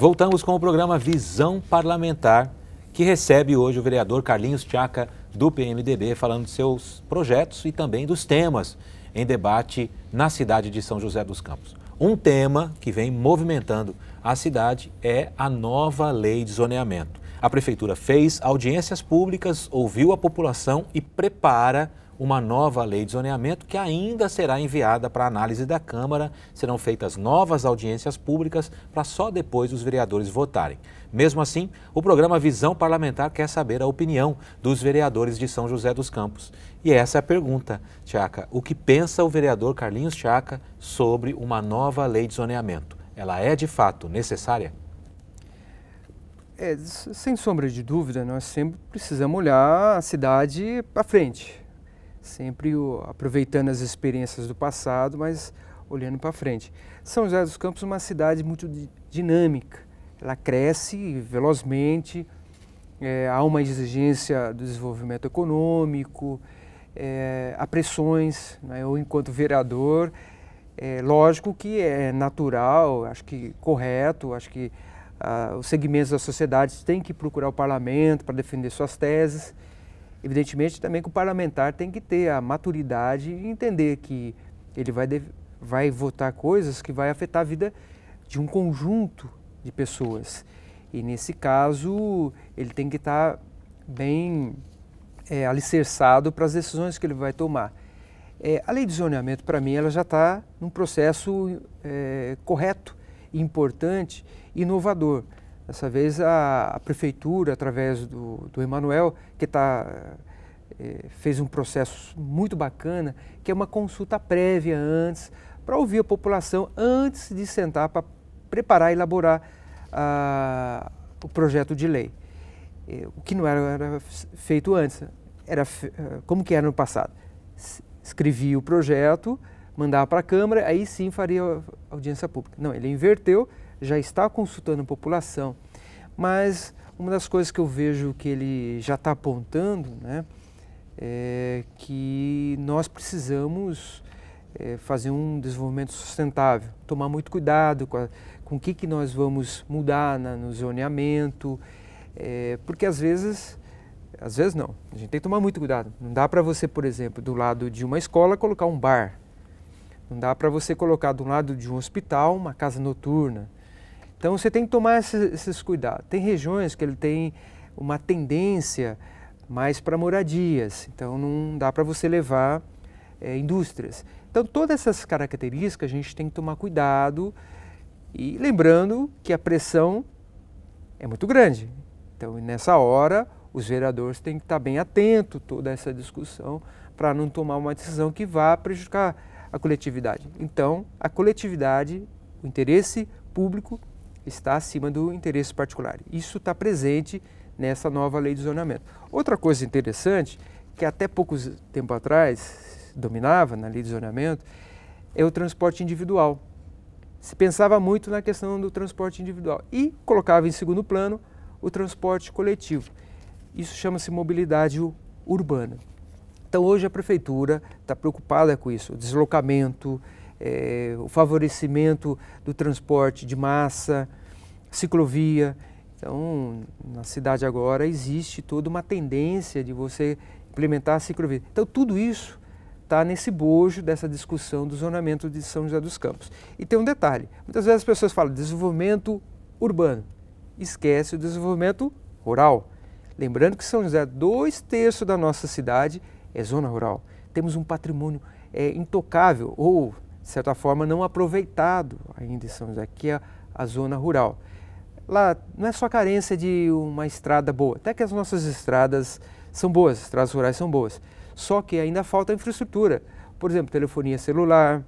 Voltamos com o programa Visão Parlamentar, que recebe hoje o vereador Carlinhos Tchaca, do PMDB, falando de seus projetos e também dos temas em debate na cidade de São José dos Campos. Um tema que vem movimentando a cidade é a nova lei de zoneamento. A prefeitura fez audiências públicas, ouviu a população e prepara uma nova lei de zoneamento que ainda será enviada para análise da Câmara. Serão feitas novas audiências públicas para só depois os vereadores votarem. Mesmo assim, o programa Visão Parlamentar quer saber a opinião dos vereadores de São José dos Campos. E essa é a pergunta, Tiaca. O que pensa o vereador Carlinhos Tiaca sobre uma nova lei de zoneamento? Ela é de fato necessária? É, sem sombra de dúvida, nós sempre precisamos olhar a cidade para frente sempre o, aproveitando as experiências do passado, mas olhando para frente. São José dos Campos é uma cidade muito dinâmica, ela cresce velozmente, é, há uma exigência do desenvolvimento econômico, é, há pressões. Né? Eu, enquanto vereador, é lógico que é natural, acho que correto, acho que ah, os segmentos da sociedade têm que procurar o parlamento para defender suas teses. Evidentemente, também que o parlamentar tem que ter a maturidade e entender que ele vai, vai votar coisas que vai afetar a vida de um conjunto de pessoas. E nesse caso, ele tem que estar bem é, alicerçado para as decisões que ele vai tomar. É, a lei de zoneamento, para mim, ela já está num processo é, correto, importante, inovador. Dessa vez a, a prefeitura, através do, do Emanuel, que tá, eh, fez um processo muito bacana, que é uma consulta prévia antes, para ouvir a população antes de sentar para preparar e elaborar o projeto de lei. o que não era, era feito antes, era eh, como que era no passado. escrevia o projeto, mandava para a Câmara, aí sim faria audiência pública. Não, ele inverteu, já está consultando a população, mas uma das coisas que eu vejo que ele já está apontando né, é que nós precisamos é, fazer um desenvolvimento sustentável, tomar muito cuidado com, a, com o que, que nós vamos mudar na, no zoneamento, é, porque às vezes às vezes não. A gente tem que tomar muito cuidado. Não dá para você, por exemplo, do lado de uma escola colocar um bar. Não dá para você colocar do lado de um hospital uma casa noturna. Então você tem que tomar esses, esses cuidados. Tem regiões que ele tem uma tendência mais para moradias, então não dá para você levar é, indústrias. Então todas essas características a gente tem que tomar cuidado e lembrando que a pressão é muito grande. Então nessa hora os vereadores têm que estar bem atentos a toda essa discussão para não tomar uma decisão que vá prejudicar a coletividade. Então a coletividade, o interesse público está acima do interesse particular. Isso está presente nessa nova lei de zonamento. Outra coisa interessante, que até poucos tempo atrás dominava na lei de zonamento, é o transporte individual. Se pensava muito na questão do transporte individual e colocava em segundo plano o transporte coletivo. Isso chama-se mobilidade urbana. Então, hoje a prefeitura está preocupada com isso, o deslocamento, é, o favorecimento do transporte de massa, ciclovia. Então, na cidade agora existe toda uma tendência de você implementar a ciclovia. Então, tudo isso está nesse bojo dessa discussão do zonamento de São José dos Campos. E tem um detalhe: muitas vezes as pessoas falam desenvolvimento urbano, esquece o desenvolvimento rural. Lembrando que São José, dois terços da nossa cidade é zona rural. Temos um patrimônio é, intocável ou, de certa forma, não aproveitado ainda em São José, que é a zona rural lá não é só carência de uma estrada boa, até que as nossas estradas são boas, as estradas rurais são boas, só que ainda falta infraestrutura, por exemplo, telefonia celular,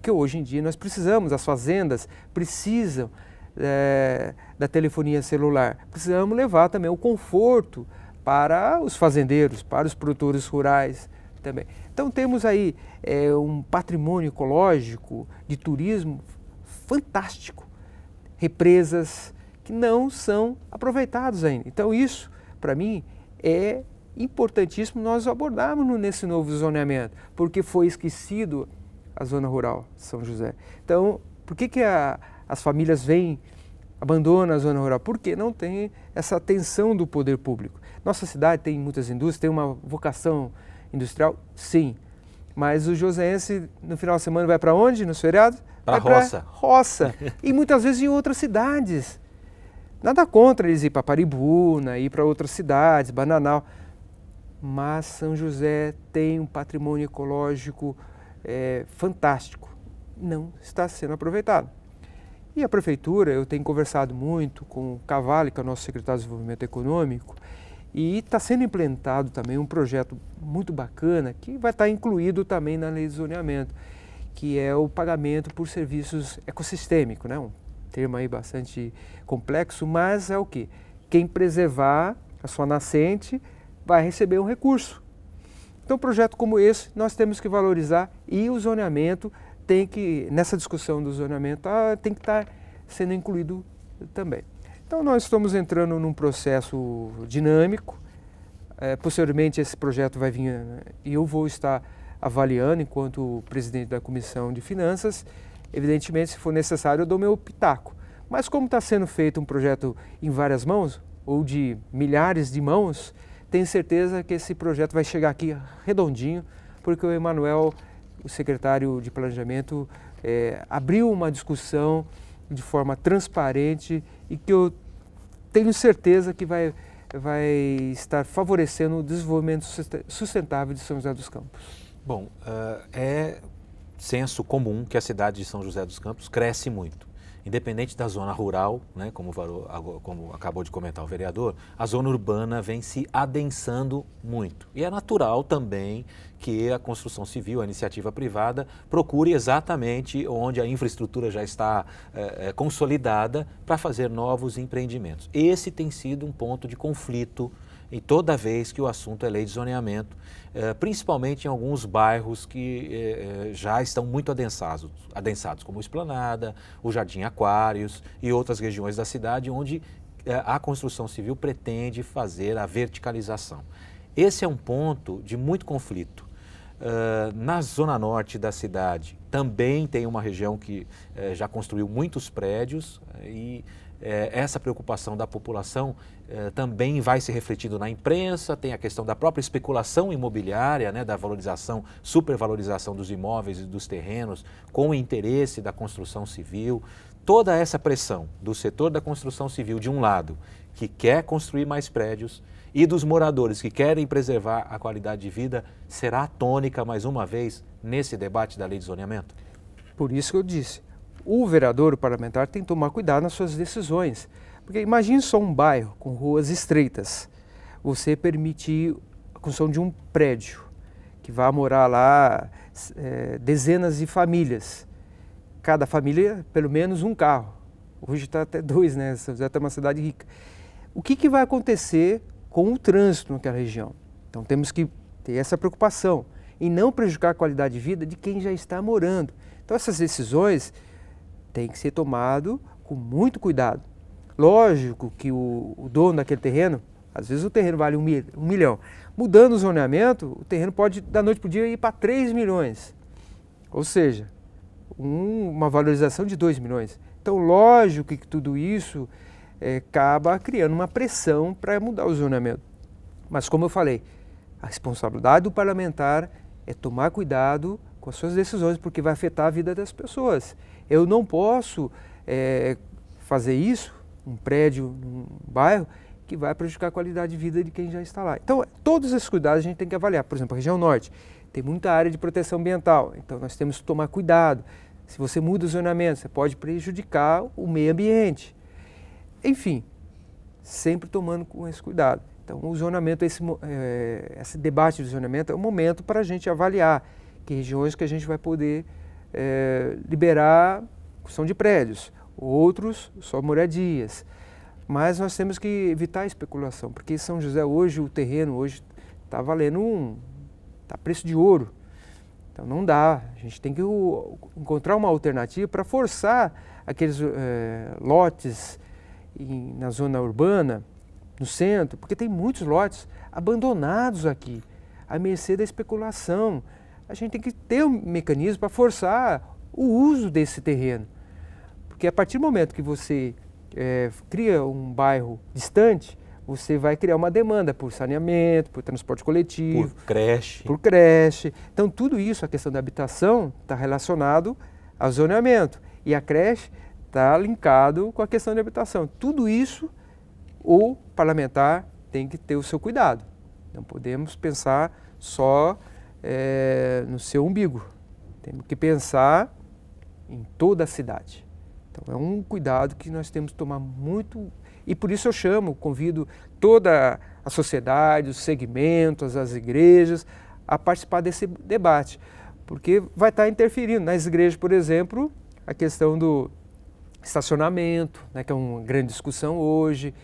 que hoje em dia nós precisamos, as fazendas precisam é, da telefonia celular, precisamos levar também o conforto para os fazendeiros, para os produtores rurais também. Então temos aí é, um patrimônio ecológico de turismo fantástico, represas, que não são aproveitados ainda. Então, isso, para mim, é importantíssimo nós abordarmos nesse novo zoneamento, porque foi esquecido a zona rural de São José. Então, por que, que a, as famílias vêm, abandonam a zona rural? Porque não tem essa atenção do poder público. Nossa cidade tem muitas indústrias, tem uma vocação industrial, sim, mas o joseense, no final de semana, vai para onde? Nos feriados? Para roça. roça. e muitas vezes em outras cidades. Nada contra eles ir para Paribuna, ir para outras cidades, Bananal. Mas São José tem um patrimônio ecológico é, fantástico. Não está sendo aproveitado. E a prefeitura, eu tenho conversado muito com o Cavalli, que é o nosso secretário de Desenvolvimento Econômico, e está sendo implantado também um projeto muito bacana que vai estar tá incluído também na lei de zoneamento, que é o pagamento por serviços ecossistêmicos, né? um termo aí bastante complexo, mas é o que? Quem preservar a sua nascente vai receber um recurso. Então, um projeto como esse nós temos que valorizar e o zoneamento tem que, nessa discussão do zoneamento, ah, tem que estar sendo incluído também. Então, nós estamos entrando num processo dinâmico. É, posteriormente, esse projeto vai vir né, e eu vou estar avaliando enquanto presidente da Comissão de Finanças Evidentemente, se for necessário, eu dou meu pitaco. Mas como está sendo feito um projeto em várias mãos, ou de milhares de mãos, tenho certeza que esse projeto vai chegar aqui redondinho, porque o Emanuel, o secretário de Planejamento, é, abriu uma discussão de forma transparente e que eu tenho certeza que vai, vai estar favorecendo o desenvolvimento sustentável de São José dos Campos. Bom, eh, é senso comum que a cidade de São José dos Campos cresce muito. Independente da zona rural, né, como, como acabou de comentar o vereador, a zona urbana vem se adensando muito. E é natural também que a construção civil, a iniciativa privada, procure exatamente onde a infraestrutura já está é, consolidada para fazer novos empreendimentos. Esse tem sido um ponto de conflito em toda vez que o assunto é lei de zoneamento, eh, principalmente em alguns bairros que eh, eh, já estão muito adensados, adensados como Esplanada, o Jardim Aquários e outras regiões da cidade onde a construção civil pretende fazer a verticalização. Esse é um ponto de muito conflito. na zona norte da cidade também tem uma região que já construiu muitos prédios e é, essa preocupação da população é, também vai se refletindo na imprensa, tem a questão da própria especulação imobiliária, né, da valorização, supervalorização dos imóveis e dos terrenos, com o interesse da construção civil. Toda essa pressão do setor da construção civil, de um lado, que quer construir mais prédios, e dos moradores que querem preservar a qualidade de vida, será tônica, mais uma vez, nesse debate da lei de zoneamento? Por isso que eu disse, o vereador, o parlamentar, tem que tomar cuidado nas suas decisões. Porque imagine só um bairro com ruas estreitas, você permitir a construção de um prédio que vá morar lá é, dezenas de famílias. Cada família, pelo menos um carro. Hoje está até dois, né? São José tá uma cidade rica. O que, que vai acontecer com o trânsito naquela região? Então temos que ter essa preocupação em não prejudicar a qualidade de vida de quem já está morando. Então essas decisões tem que ser tomado com muito cuidado. Lógico que o, o dono daquele terreno, às vezes o terreno vale um, mil, um milhão. Mudando o zoneamento, o terreno pode, da noite para o dia, ir para 3 milhões. Ou seja, um, uma valorização de 2 milhões. Então, lógico que tudo isso é, acaba criando uma pressão para mudar o zoneamento. Mas, como eu falei, a responsabilidade do parlamentar é tomar cuidado com as suas decisões, porque vai afetar a vida das pessoas. Eu não posso é, fazer isso um prédio, um bairro, que vai prejudicar a qualidade de vida de quem já está lá. Então, é, todos esses cuidados a gente tem que avaliar. Por exemplo, a região norte tem muita área de proteção ambiental, então nós temos que tomar cuidado. Se você muda o zonamento, você pode prejudicar o meio ambiente. Enfim, sempre tomando com esse cuidado. Então, o zonamento, esse, é, esse debate do zonamento é um momento para a gente avaliar que regiões que a gente vai poder é, liberar construção de prédios, outros só moradias. Mas nós temos que evitar a especulação, porque São José hoje, o terreno hoje está valendo um, tá preço de ouro. Então não dá, a gente tem que o, encontrar uma alternativa para forçar aqueles é, lotes em, na zona urbana, no centro, porque tem muitos lotes abandonados aqui, à mercê da especulação, a gente tem que ter um mecanismo para forçar o uso desse terreno. Porque a partir do momento que você é, cria um bairro distante, você vai criar uma demanda por saneamento, por transporte coletivo. Por creche. Por creche. Então, tudo isso, a questão da habitação, está relacionado ao zoneamento. E a creche está linkado com a questão da habitação. Tudo isso, o parlamentar tem que ter o seu cuidado. Não podemos pensar só é, no seu umbigo. Temos que pensar em toda a cidade. Então é um cuidado que nós temos que tomar muito e por isso eu chamo, convido toda a sociedade, os segmentos, as igrejas a participar desse debate, porque vai estar interferindo. Nas igrejas, por exemplo, a questão do estacionamento, né, que é uma grande discussão hoje,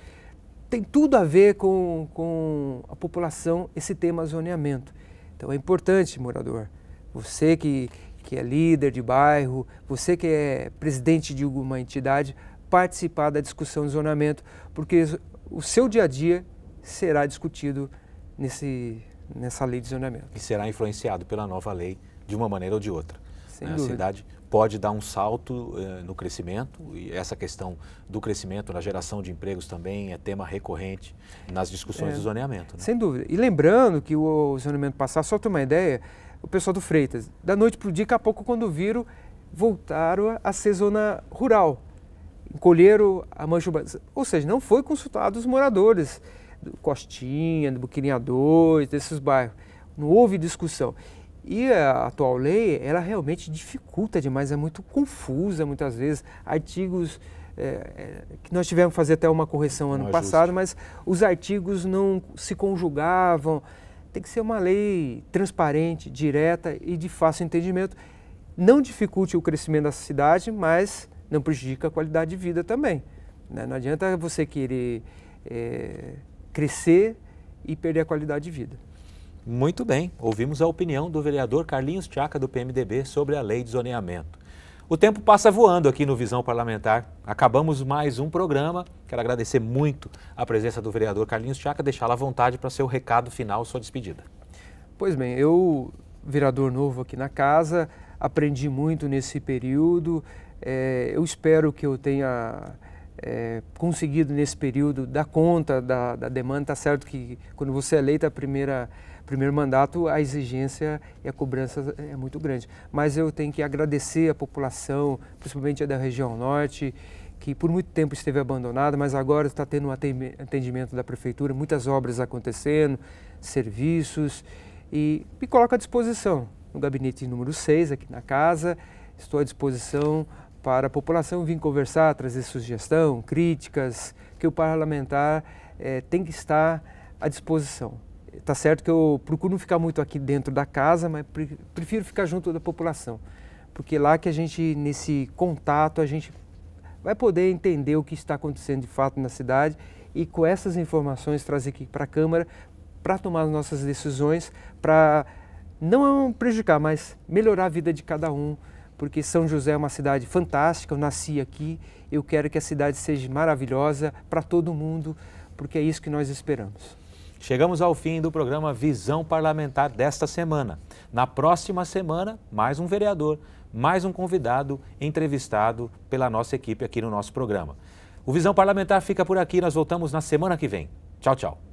tem tudo a ver com, com a população, esse tema zoneamento. Então é importante, morador, você que, que é líder de bairro, você que é presidente de alguma entidade, participar da discussão de zonamento, porque o seu dia a dia será discutido nesse, nessa lei de zonamento. E será influenciado pela nova lei de uma maneira ou de outra. Sem né? A cidade pode dar um salto eh, no crescimento e essa questão do crescimento na geração de empregos também é tema recorrente nas discussões é, do zoneamento. Né? Sem dúvida. E lembrando que o, o zoneamento passado, só ter uma ideia, o pessoal do Freitas, da noite para o dia, daqui a pouco quando viram, voltaram a ser zona rural. Encolheram a mancha Ou seja, não foi consultado os moradores do Costinha, do Buquirinha desses bairros. Não houve discussão. E a atual lei, ela realmente dificulta demais, é muito confusa muitas vezes. Artigos é, que nós tivemos que fazer até uma correção ano passado, mas os artigos não se conjugavam. Tem que ser uma lei transparente, direta e de fácil entendimento. Não dificulte o crescimento da cidade, mas não prejudica a qualidade de vida também. Né? Não adianta você querer é, crescer e perder a qualidade de vida. Muito bem, ouvimos a opinião do vereador Carlinhos Tiaca, do PMDB, sobre a lei de zoneamento. O tempo passa voando aqui no Visão Parlamentar. Acabamos mais um programa. Quero agradecer muito a presença do vereador Carlinhos Tiaca, deixá-lo à vontade para seu recado final, sua despedida. Pois bem, eu, vereador novo aqui na casa, aprendi muito nesse período. É, eu espero que eu tenha é, conseguido nesse período dar conta da, da demanda. Está certo que quando você é eleito a primeira primeiro mandato a exigência e a cobrança é muito grande. Mas eu tenho que agradecer a população, principalmente a da região norte, que por muito tempo esteve abandonada, mas agora está tendo um atendimento da prefeitura, muitas obras acontecendo, serviços, e me coloco à disposição no gabinete número 6 aqui na casa. Estou à disposição para a população vir conversar, trazer sugestão, críticas, que o parlamentar eh, tem que estar à disposição. Tá certo que eu procuro não ficar muito aqui dentro da casa, mas prefiro ficar junto da população, porque lá que a gente nesse contato a gente vai poder entender o que está acontecendo de fato na cidade e com essas informações trazer aqui para a Câmara para tomar as nossas decisões, para não prejudicar, mas melhorar a vida de cada um, porque São José é uma cidade fantástica, eu nasci aqui, eu quero que a cidade seja maravilhosa para todo mundo, porque é isso que nós esperamos. Chegamos ao fim do programa Visão Parlamentar desta semana. Na próxima semana, mais um vereador, mais um convidado entrevistado pela nossa equipe aqui no nosso programa. O Visão Parlamentar fica por aqui, nós voltamos na semana que vem. Tchau, tchau.